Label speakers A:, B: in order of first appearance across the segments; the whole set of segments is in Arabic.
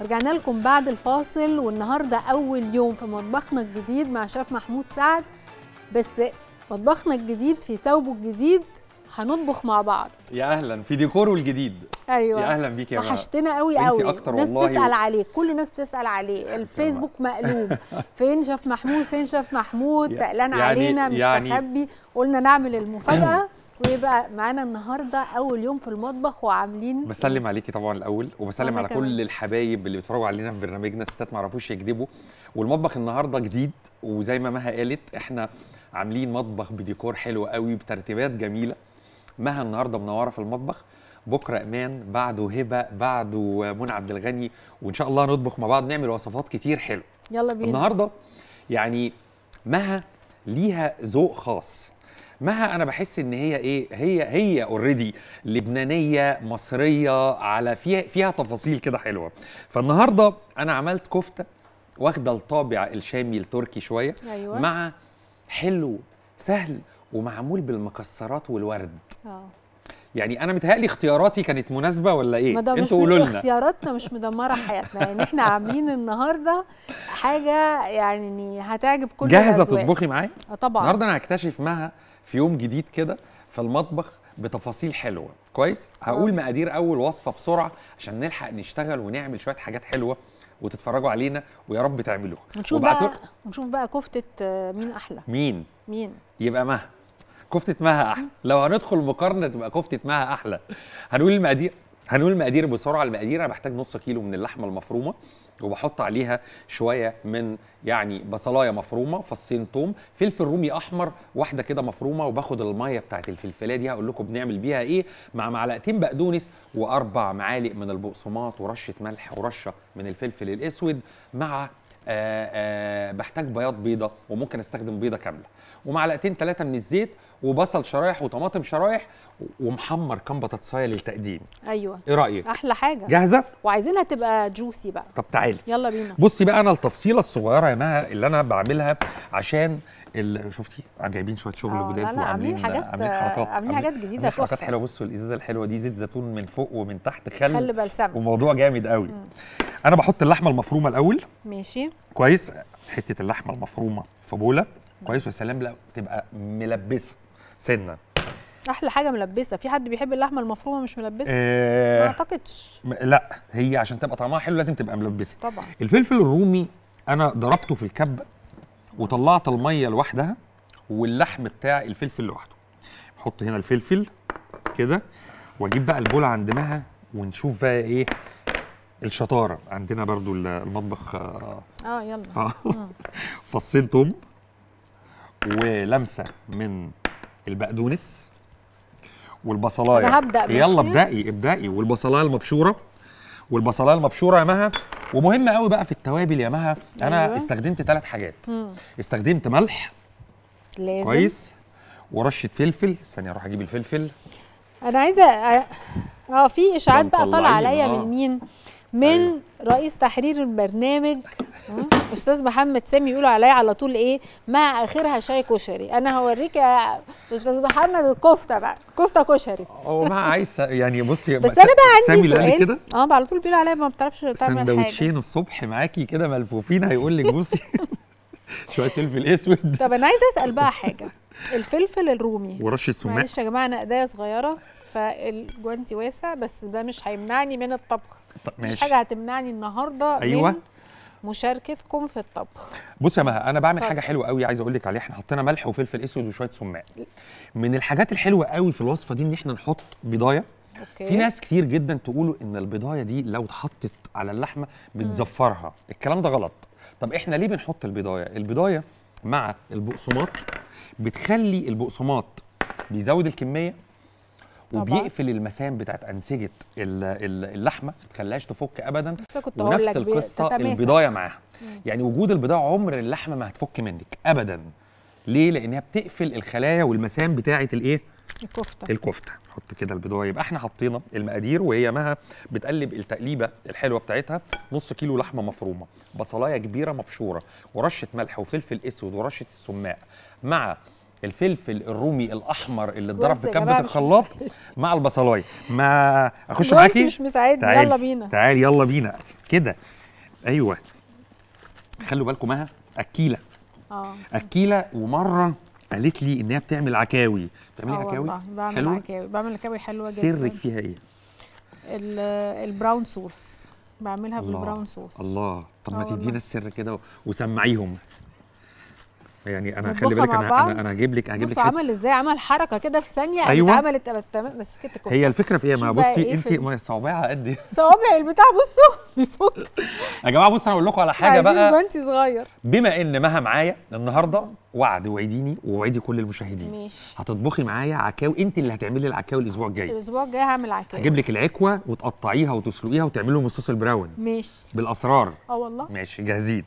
A: رجعنا لكم بعد الفاصل والنهارده اول يوم في مطبخنا الجديد مع شاف محمود سعد بس مطبخنا الجديد في ثوبه الجديد هنطبخ مع بعض
B: يا اهلا في ديكور والجديد
A: ايوه يا اهلا بيك يا وحشتنا قوي قوي أكتر ناس والله بتسال و... عليك كل الناس بتسال عليه الفيسبوك مقلوب فين شاف محمود فين شاف محمود تقلان يعني علينا مش يعني... مخبي قلنا نعمل المفاجاه ويبقى معانا النهارده اول يوم في المطبخ وعاملين بسلم
B: إيه؟ عليكي طبعا الاول وبسلم على كمان. كل الحبايب اللي بيتفرجوا علينا في برنامجنا ستات ما يعرفوش يكذبوا والمطبخ النهارده جديد وزي ما مها قالت احنا عاملين مطبخ بديكور حلو قوي بترتيبات جميله مها النهارده منوره في المطبخ بكره امان بعده هبه بعده منى عبد الغني وان شاء الله نطبخ مع بعض نعمل وصفات كتير حلوه
A: يلا بينا النهارده
B: يعني مها ليها ذوق خاص مها انا بحس ان هي ايه هي هي اوريدي لبنانيه مصريه على فيها فيها تفاصيل كده حلوه فالنهارده انا عملت كفته واخده الطابع الشامي التركي شويه أيوة. مع حلو سهل ومعمول بالمكسرات والورد اه يعني انا متهيألي اختياراتي كانت مناسبه ولا ايه انتوا قولوا لنا
A: اختياراتنا مش مدمره حياتنا يعني احنا عاملين النهارده حاجه يعني هتعجب كل جاهزه تطبخي معايا اه طبعا النهارده
B: انا هكتشف معها في يوم جديد كده في المطبخ بتفاصيل حلوه كويس هقول آه. مقادير اول وصفه بسرعه عشان نلحق نشتغل ونعمل شويه حاجات حلوه وتتفرجوا علينا ويا رب تعملوها ونشوف بقى
A: ونشوف بقى كفته آه، مين احلى مين مين
B: يبقى مها كفته مها احلى لو هندخل مقارنه تبقى كفته مها احلى هنقول المقادير هنقول المقادير بسرعه المقادير انا بحتاج نص كيلو من اللحمه المفرومه وبحط عليها شويه من يعني بصلايه مفرومه فصين توم فلفل رومي احمر واحده كده مفرومه وباخد الميه بتاعت الفلفلايه دي هقول لكم بنعمل بيها ايه مع معلقتين بقدونس واربع معالق من البقسماط ورشه ملح ورشه من الفلفل الاسود مع آآ آه، آآ آه، بحتاج بياض بيضه وممكن استخدم بيضه كامله ومعلقتين ثلاثه من الزيت وبصل شرايح وطماطم شرايح ومحمر كام بطاطسايه للتقديم ايوه ايه رايك احلى حاجه جاهزه
A: وعايزينها تبقى جوسي بقى طب تعالي يلا بينا
B: بصي بقى انا التفصيله الصغيره يا مها اللي انا بعملها عشان ال... شفتي جايبين شويه شغل آه، جداد وعاملين حاجات عاملين حركات عاملين حاجات جديده عاملين حركات حلوه بصوا الازازه الحلوه دي زيت زيتون من فوق ومن تحت خل خل بلسم وموضوع جامد قوي مم. انا بحط اللحمه المفرومه الاول ماشي كويس حته اللحمه المفرومه في بوله كويس والسلام لا تبقى ملبسه سنه
A: احلى حاجه ملبسه في حد بيحب اللحمه المفرومه مش ملبسه إيه ما اعتقدش
B: لا هي عشان تبقى طعمها حلو لازم تبقى ملبسه طبعا الفلفل الرومي انا ضربته في الكبه وطلعت الميه لوحدها واللحم بتاع الفلفل لوحده بحط هنا الفلفل كده واجيب بقى البول عند مها ونشوف بقى ايه الشطاره عندنا برضو المطبخ اه, آه، يلا آه، آه. فصين توم ولمسه من البقدونس والبصلايه انا هبدا ماشي. يلا ابدأي ابدأي والبصلايه المبشوره والبصلايه المبشوره يا مها ومهم قوي بقى في التوابل يا مها انا أيوة. استخدمت ثلاث حاجات مم. استخدمت ملح لازم كويس ورشه فلفل ثانيه اروح اجيب الفلفل
A: انا عايزه اه في اشاعات بقى طالعه عليا آه. من مين من أيوة. رئيس تحرير البرنامج أه، استاذ محمد سامي يقولوا عليا على طول ايه مع اخرها شاي كشري انا هوريك يا استاذ محمد الكفته بقى كفته كشري اه،
B: هو ما عايز يعني بصي بس انا بقى عندي سؤال كده
A: اه على طول بيقول عليا ما بتعرفش تعمل حاجه سندوتشين
B: الصبح معاكي كده ملفوفين هيقول لك بصي شويه فلفل اسود
A: طب انا عايزه اسال بقى حاجه الفلفل الرومي ورشه سماق معلش يا جماعه انا ايديا صغيره فالجوانتي واسع بس ده مش هيمنعني من الطبخ طب ماشي. مش حاجه هتمنعني النهارده أيوة. من مشاركتكم في الطبخ
B: بص يا مها انا بعمل طب. حاجه حلوه قوي عايز اقول لك عليها احنا حطينا ملح وفلفل اسود وشويه سماق من الحاجات الحلوه قوي في الوصفه دي ان احنا نحط بضايه
A: أوكي. في ناس كتير
B: جدا تقولوا ان البضايه دي لو اتحطت على اللحمه بتزفرها الكلام ده غلط طب احنا ليه بنحط البضايه البضايه مع البقسماط بتخلي البقسماط بيزود الكميه وبيقفل المسام بتاعت انسجه اللحمه ما بتخليهاش تفك ابدا ونفس القصه البضايه معاها يعني وجود البضاعه عمر اللحمه ما هتفك منك ابدا ليه لانها بتقفل الخلايا والمسام بتاعت الايه الكفته الكفته نحط كده البضاعه يبقى احنا حطينا المقادير وهي مها بتقلب التقليبه الحلوه بتاعتها نص كيلو لحمه مفرومه بصلايه كبيره مبشوره ورشه ملح وفلفل اسود ورشه السماء مع الفلفل الرومي الاحمر اللي اتضرب في كبه الخلاط مع البصلايه ما اخش معاكي مش مساعدني يلا بينا تعالي يلا بينا كده ايوه خلوا بالكم مها اكيله اه اكيله ومره قالت لي انها بتعمل عكاوي بتعملي آه، عكاوي بعمل حلوة؟
A: عكاوي بعمل عكاوي حلوه جدا سرك فيها ايه البراون صوص بعملها الله. بالبراون صوص الله طب ما آه، تدينا
B: السر كده وسمعيهم يعني انا خلي بالك انا انا انا هجيب لك هجيب لك عمل
A: ازاي عمل حركه كده في ثانيه أيوة. اتعملت مسكت الكوبايه هي الفكره في ايه ما بصي إيه انت
B: صوابعها قد ايه
A: صوابع البتاع بصوا بيفك
B: يا جماعه بصوا انا اقول لكم على حاجه بقى انت صغير بما ان مها معايا النهارده وعد وعديني ووعدي كل المشاهدين ماشي هتطبخي معايا عكاوي انت اللي هتعملي العكاوي الاسبوع الجاي
A: الاسبوع الجاي هعمل عكاوي هجيب
B: لك العكوه وتقطعيها وتسلقيها وتعملي مصاص البراون ماشي بالاسرار اه والله ماشي جاهزين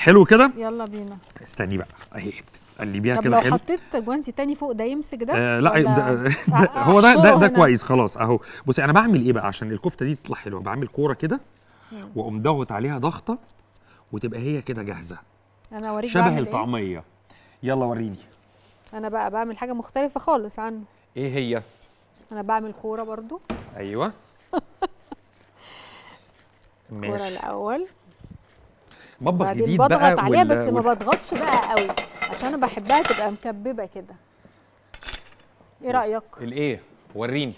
B: حلو كده
A: يلا بينا
B: استني بقى اهي قلبيها كده حلو طب لو
A: حطيت جوانتي تاني فوق ده يمسك ده آه لا ده, ده هو ده ده, ده كويس
B: خلاص اهو بصي انا بعمل ايه بقى عشان الكفته دي تطلع حلوه بعمل كوره كده واقوم ضغط عليها ضغطه وتبقى هي كده جاهزه
A: انا اوريك شبه إيه. الطعميه
B: إيه؟ يلا وريني
A: انا بقى بعمل حاجه مختلفه خالص عنه ايه هي انا بعمل كوره برضو
B: ايوه الكوره الاول مطبخ جديد بقى بضغط عليها بس ما
A: بضغطش بقى قوي عشان انا بحبها تبقى مكببه كده ايه رايك
B: الايه وريني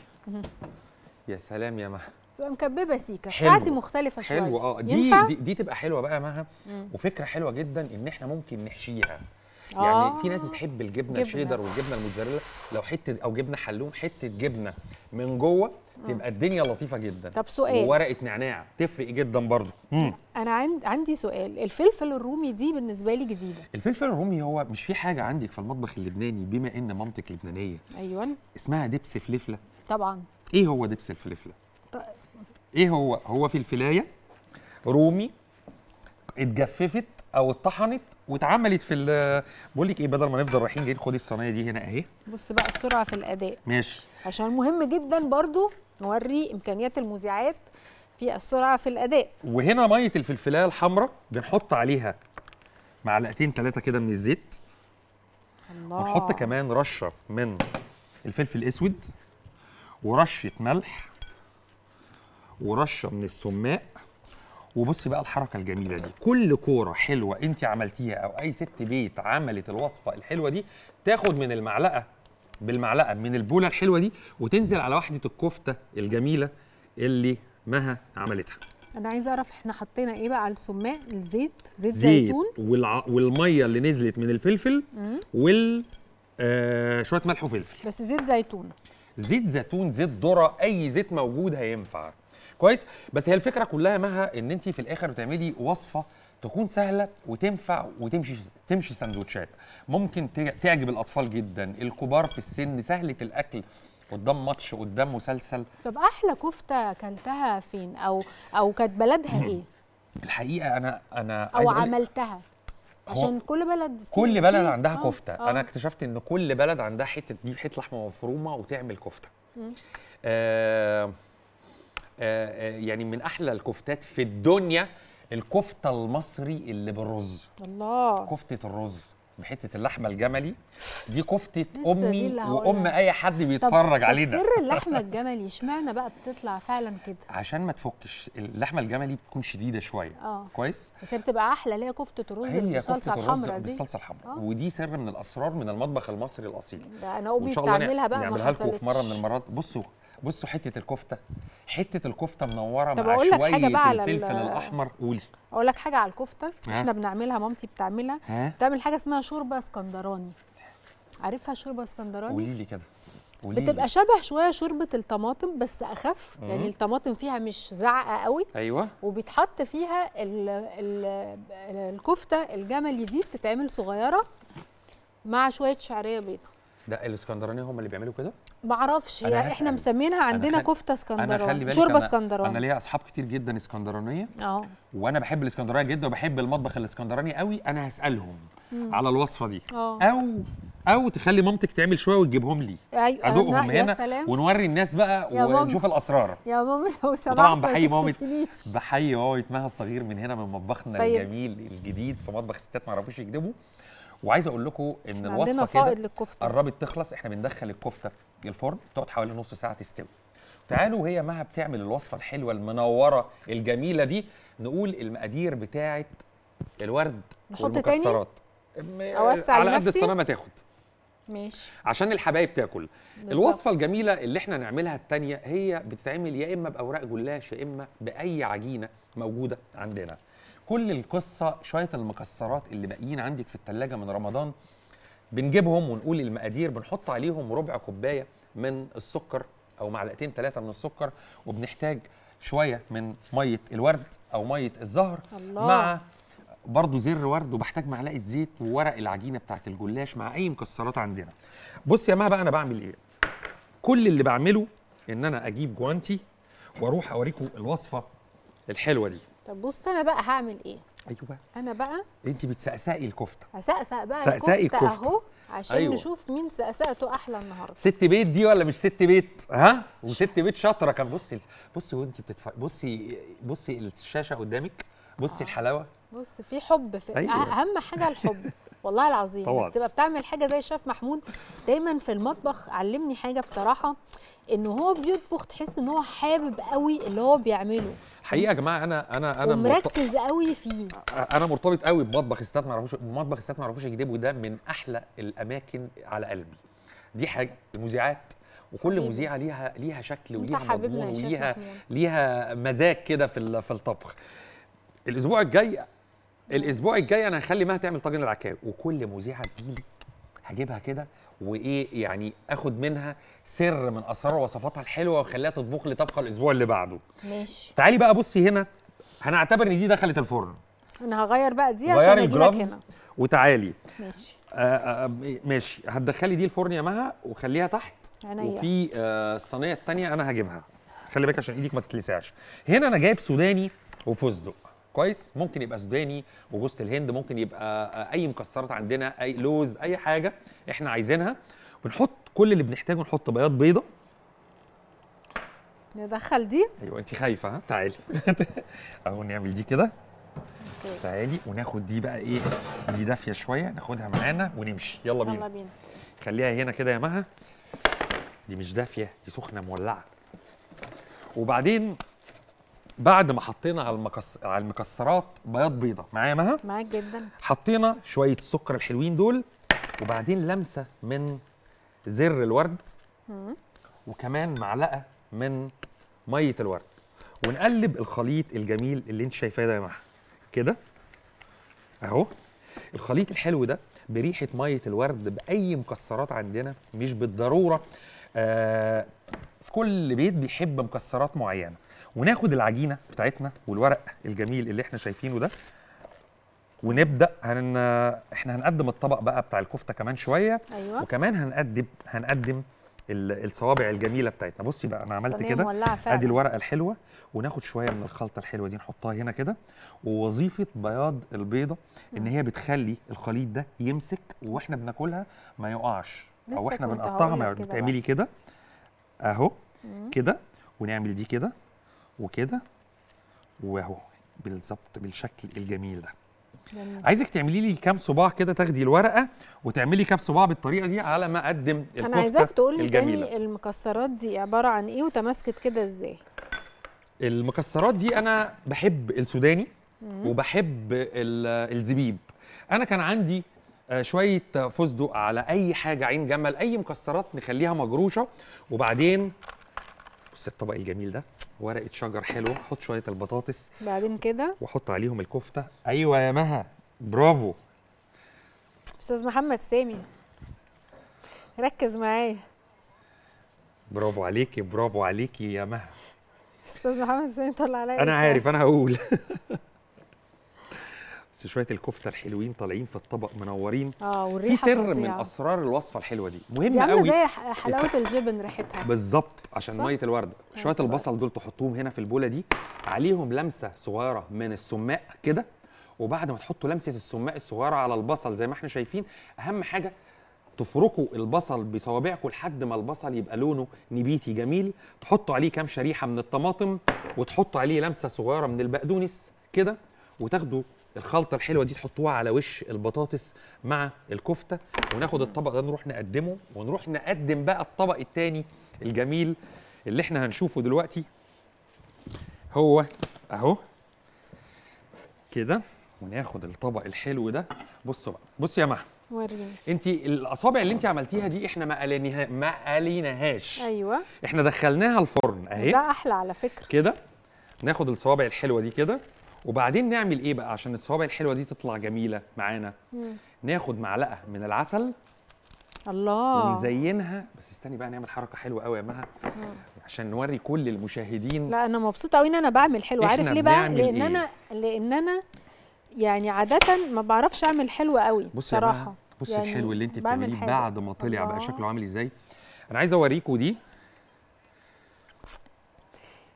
B: يا سلام يا مها
A: تبقى مكببه سيكا بتاعتي مختلفه شويه حلوه اه دي, دي
B: دي تبقى حلوه بقى يا مها وفكره حلوه جدا ان احنا ممكن نحشيها يعني آه. في ناس بتحب الجبنه الشيدر والجبنه الموتزاريلا لو حته او جبنه حلوم حته جبنه من جوه تبقى الدنيا لطيفه جدا طب سؤال وورقه نعناع تفرق جدا برضو مم.
A: انا عندي سؤال الفلفل الرومي دي بالنسبه لي جديده
B: الفلفل الرومي هو مش في حاجه عندك في المطبخ اللبناني بما ان مامتك لبنانيه ايوه اسمها دبس فلفله طبعا ايه هو دبس الفلفله طيب. ايه هو هو في الفلايه رومي اتجففت او اتطحنت واتعملت في بقول لك ايه بدل ما نفضل رايحين جايين خدي الصينيه دي هنا اهي
A: بص بقى السرعه في الاداء ماشي عشان مهم جدا برضو نوري امكانيات المذيعات في السرعه في الاداء
B: وهنا ميه الفلفلايه الحمراء بنحط عليها معلقتين ثلاثه كده من الزيت
A: الله ونحط كمان
B: رشه من الفلفل الاسود ورشه ملح ورشه من السماق وبصي بقى الحركه الجميله دي كل كوره حلوه انت عملتيها او اي ست بيت عملت الوصفه الحلوه دي تاخد من المعلقه بالمعلقه من البوله الحلوه دي وتنزل على وحده الكفته الجميله اللي مها عملتها
A: انا عايزه اعرف احنا حطينا ايه بقى على السماق الزيت زيت, زيتون
B: والع... والميه اللي نزلت من الفلفل وال آه شويه ملح وفلفل
A: بس زيت زيتون
B: زيت زيتون زيت ذره اي زيت موجود هينفع كويس بس هي الفكره كلها مها ان انت في الاخر بتعملي وصفه تكون سهله وتنفع وتمشي تمشي سندوتشات ممكن تعجب الاطفال جدا الكبار في السن سهله الاكل قدام ماتش قدام مسلسل
A: طب احلى كفته اكلتها فين او او كانت بلدها ايه
B: الحقيقه انا انا او
A: عملتها عشان كل بلد كل بلد فيه. عندها آه، كفته أوه. انا
B: اكتشفت ان كل بلد عندها حته تجيب حته لحمه مفرومه وتعمل كفته آه آه، آه، يعني من احلى الكفتات في الدنيا الكفته المصري اللي بالرز
A: الله
B: كفته الرز بحته اللحمه الجملي دي كفته امي دي وام اي حد بيتفرج علينا طب سر اللحمه
A: الجملي اشمعنى بقى بتطلع فعلا كده
B: عشان ما تفكش اللحمه الجملي بتكون شديده شويه اه كويس
A: بس بتبقى احلى اللي هي كفته الرز بالصلصه الحمراء دي بالصلصه
B: الحمراء آه. ودي سر من الاسرار من المطبخ المصري الاصيل ده انا امي بتعملها بقى ما حصلتش نعملها لكم في مره من المرات بصوا بصوا حته الكفته حته الكفته منوره طب مع أقول لك شويه حاجة بقى الفلفل الاحمر قولي
A: اقول لك حاجه على الكفته احنا بنعملها مامتي بتعملها بتعمل حاجه اسمها شوربه اسكندراني عارفها شوربه اسكندراني قولي لي كده بتبقى شبه شويه شوربه الطماطم بس اخف يعني الطماطم فيها مش زعقه قوي ايوه وبيتحط فيها الـ الـ الكفته الجملي دي بتتعمل صغيره مع شويه شعريه بيضه
B: ده الاسكندرانيه هم اللي بيعملوا كده
A: ما اعرفش هي يعني احنا مسمينها عندنا خل... كفته اسكندراني شوربه اسكندراني انا ليا
B: اصحاب كتير جدا اسكندرانيه اه وانا بحب الاسكندرانيه جدا وبحب المطبخ الاسكندراني قوي انا هسالهم مم. على الوصفه دي أوه. او او تخلي مامتك تعمل شويه وتجيبهم لي أيوة ادوقهم هنا سلام. ونوري الناس بقى ونشوف الاسرار
A: يا ماما لو سمحت طبعا بحيي مامت
B: بحيي ماما مها الصغير من هنا من مطبخنا طيب. الجميل الجديد في مطبخ الستات ما يعرفوش يكذبوا وعايز اقول لكم ان الوصفه كده قربت تخلص احنا بندخل الكفته الفرن تقعد حوالي نص ساعه تستوي تعالوا وهي معها بتعمل الوصفه الحلوه المنوره الجميله دي نقول المقادير بتاعه الورد والمكسرات تاني؟ اوسع على قد الصنامه ما تاخد ماشي عشان الحبايب تاكل بالزبط. الوصفه الجميله اللي احنا نعملها الثانيه هي بتتعمل يا اما باوراق جلاش يا اما باي عجينه موجوده عندنا كل القصه شويه المكسرات اللي باقيين عندك في التلاجة من رمضان بنجيبهم ونقول المقادير بنحط عليهم ربع كوبايه من السكر او معلقتين ثلاثه من السكر وبنحتاج شويه من ميه الورد او ميه الزهر الله. مع برضو زر ورد وبحتاج معلقه زيت وورق العجينه بتاعت الجلاش مع اي مكسرات عندنا بص يا ما بقى انا بعمل ايه كل اللي بعمله ان انا اجيب جوانتي واروح اوريكم الوصفه الحلوه دي
A: طب بص انا بقى هعمل ايه ايوه انا بقى
B: انت بتسقسقي الكفته
A: هسقسق بقى الكفته اهو عشان أيوة. نشوف مين سقسقته احلى النهارده ست
B: بيت دي ولا مش ست بيت ها وست بيت شاطره كان بصي بصي وانت بتتف... بصي بصي الشاشه قدامك بصي آه. الحلاوه
A: بص في حب في أيوة. أه- اهم حاجه الحب والله العظيم طبعا تبقى بتعمل حاجه زي شاف محمود دايما في المطبخ علمني حاجه بصراحه ان هو بيطبخ تحس ان هو حابب قوي اللي هو بيعمله
B: حقيقه يا جماعه انا انا انا مركز
A: قوي فيه
B: انا مرتبط قوي بمطبخ الستات ما يعرفوش مطبخ الستات ما يعرفوش يجيبه ده من احلى الاماكن على قلبي دي حاجه المذيعات وكل مذيعه ليها ليها شكل وليها مضمون وليها ليها مزاج كده في في الطبخ الاسبوع الجاي الاسبوع الجاي انا هخلي مها تعمل طاجن العكاوي وكل مذيعه تجيلك هجيبها كده وايه يعني اخد منها سر من اسرار وصفاتها الحلوه واخليها تطبخ لي طبخه الاسبوع اللي بعده ماشي تعالي بقى بصي هنا هنعتبر ان دي دخلت الفرن
A: انا هغير بقى دي عشان اجي لك هنا وتعالي ماشي
B: آه،, آه آه ماشي هتدخلي دي الفرن يا مها وخليها تحت
A: عينيا وفي
B: آه الصينيه الثانيه انا هجيبها خلي بالك عشان ايدك ما تتلسعش هنا انا جايب سوداني وفستق كويس ممكن يبقى سوداني وجوز الهند ممكن يبقى آه، آه، اي مكسرات عندنا اي لوز اي حاجه احنا عايزينها بنحط كل اللي بنحتاجه نحط بياض بيضه
A: ندخل دي
B: ايوه انت خايفه ها تعالي اهو نعمل دي كده تعالي وناخد دي بقى ايه دي دافيه شويه ناخدها معانا ونمشي يلا بينا يلا بينا خليها هنا كده يا مها دي مش دافيه دي سخنه مولعه وبعدين بعد ما حطينا على المكس... على المكسرات بياض بيضه معايا مها
A: معاك جدا
B: حطينا شويه السكر الحلوين دول وبعدين لمسه من زر الورد وكمان معلقه من ميه الورد ونقلب الخليط الجميل اللي انت شايفاه ده يا مها كده اهو الخليط الحلو ده بريحه ميه الورد باي مكسرات عندنا مش بالضروره آه كل بيت بيحب مكسرات معينه وناخد العجينه بتاعتنا والورق الجميل اللي احنا شايفينه ده ونبدا هن... احنا هنقدم الطبق بقى بتاع الكفته كمان شويه أيوة. وكمان هنقدم هنقدم الصوابع الجميله بتاعتنا بصي بقى انا عملت كده ادي الورقه الحلوه وناخد شويه من الخلطه الحلوه دي نحطها هنا كده ووظيفه بياض البيضه ان هي بتخلي الخليط ده يمسك واحنا بناكلها ما يقعش او احنا بنقطعها ما بتعملي كده اهو كده ونعمل دي كده وكده واهو بالظبط بالشكل الجميل ده جميل. عايزك تعملي لي كام صباع كده تاخدي الورقه وتعملي كام صباع بالطريقه دي على ما اقدم الكفته انا عايزاك تقول لي تاني
A: المكسرات دي عباره عن ايه وتماسكت كده ازاي
B: المكسرات دي انا بحب السوداني مم. وبحب الزبيب انا كان عندي آه، شويه فستق على اي حاجه عين جمل اي مكسرات نخليها مجروشه وبعدين بص الطبق الجميل ده ورقه شجر حلوه حط شويه البطاطس
A: بعدين كده
B: وحط عليهم الكفته ايوه يا مها برافو
A: استاذ محمد سامي ركز معايا
B: برافو عليكي برافو عليكي يا مها
A: استاذ محمد سامي طلع عليا انا عارف
B: انا هقول شويه الكفته الحلوين طالعين في الطبق منورين اه والريحه في سر فزيعة. من اسرار الوصفه الحلوه دي مهم دي قوي زي حلاوه
A: الجبن ريحتها
B: بالظبط عشان ميه الورده آه. شويه البصل دول تحطوهم هنا في البوله دي عليهم لمسه صغيره من السماق كده وبعد ما تحطوا لمسه السماق الصغيره على البصل زي ما احنا شايفين اهم حاجه تفركوا البصل بصوابعكم لحد ما البصل يبقى لونه نبيتي جميل تحطوا عليه كام شريحه من الطماطم وتحطوا عليه لمسه صغيره من البقدونس كده وتاخدوا الخلطه الحلوه دي تحطوها على وش البطاطس مع الكفته وناخد الطبق ده نروح نقدمه ونروح نقدم بقى الطبق الثاني الجميل اللي احنا هنشوفه دلوقتي هو اهو كده وناخد الطبق الحلو ده بصوا بقى بصي يا مها وريني انت الاصابع اللي انت عملتيها دي احنا ما قليناها ما قليناهاش ايوه احنا دخلناها الفرن اهي ده
A: احلى على فكره
B: كده ناخد الصوابع الحلوه دي كده وبعدين نعمل ايه بقى عشان الصوابع الحلوه دي تطلع جميله معانا ناخد معلقه من العسل الله ونزينها بس استني بقى نعمل حركه حلوه قوي يا مها عشان نوري كل المشاهدين
A: لا انا مبسوطه قوي ان انا بعمل حلو عارف ليه بقى لان إيه؟ انا لان انا يعني عاده ما بعرفش اعمل حلو قوي بصراحه بصي يعني الحلو اللي انت بتعمليه بعد ما
B: طلع بقى شكله عامل ازاي انا عايزه اوريكم دي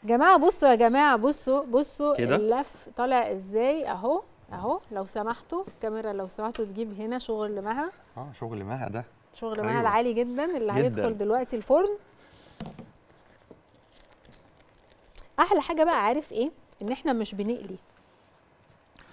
A: جماعه بصوا يا جماعه بصوا بصوا اللف طالع ازاي اهو اهو لو سمحتوا الكاميرا لو سمحتوا تجيب هنا شغل مها
B: اه شغل مها ده شغل أيوة. مها العالي
A: جدا اللي جداً. هيدخل دلوقتي الفرن احلى حاجه بقى عارف ايه ان احنا مش بنقلي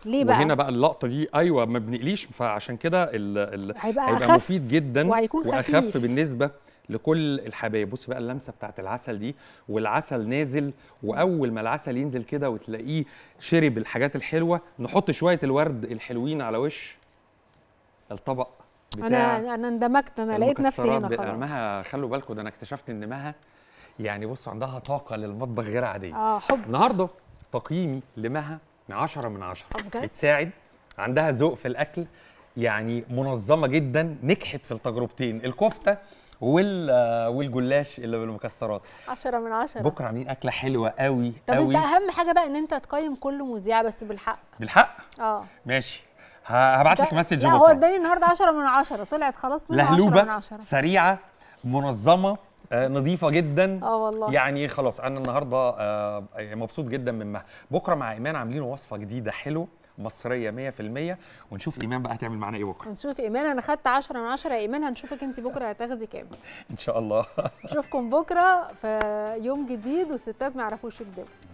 A: ليه بقى؟ وهنا
B: بقى اللقطه دي ايوه ما بنقليش فعشان كده هيبقى, هيبقى مفيد جدا وهيكون خفيف واخف بالنسبه لكل الحبايب بص بقى اللمسه بتاعت العسل دي والعسل نازل واول ما العسل ينزل كده وتلاقيه شرب الحاجات الحلوه نحط شويه الورد الحلوين على وش الطبق بتاع انا
A: انا اندمجت انا لقيت نفسي هنا خلاص مها
B: خلوا بالكم ده انا اكتشفت ان مها يعني بص عندها طاقه للمطبخ غير عاديه اه حب النهارده تقييمي لمها 10 من 10 آه، بتساعد عندها ذوق في الاكل يعني منظمه جدا نجحت في التجربتين الكفته وال آه، والجلاش اللي بالمكسرات
A: 10 من 10 بكره
B: عاملين اكله حلوه قوي طب قوي. انت
A: اهم حاجه بقى ان انت تقيم كل مذيع بس بالحق بالحق اه
B: ماشي هبعت لك مسج لا بكرة. هو اداني
A: النهارده 10 من 10 طلعت خلاص من 10 من 10
B: سريعه منظمه آه، نظيفه جدا اه والله يعني خلاص انا النهارده آه، يعني مبسوط جدا منها بكره مع ايمان عاملين وصفه جديده حلو مصريه 100% ونشوف ايمان بقى هتعمل معانا ايه بكره
A: نشوف ايمان انا خدت 10 من 10 يا ايمان هنشوفك انت بكره هتاخدي كام
B: ان شاء الله
A: نشوفكم بكره في يوم جديد والستات ما يعرفوش يكذبوا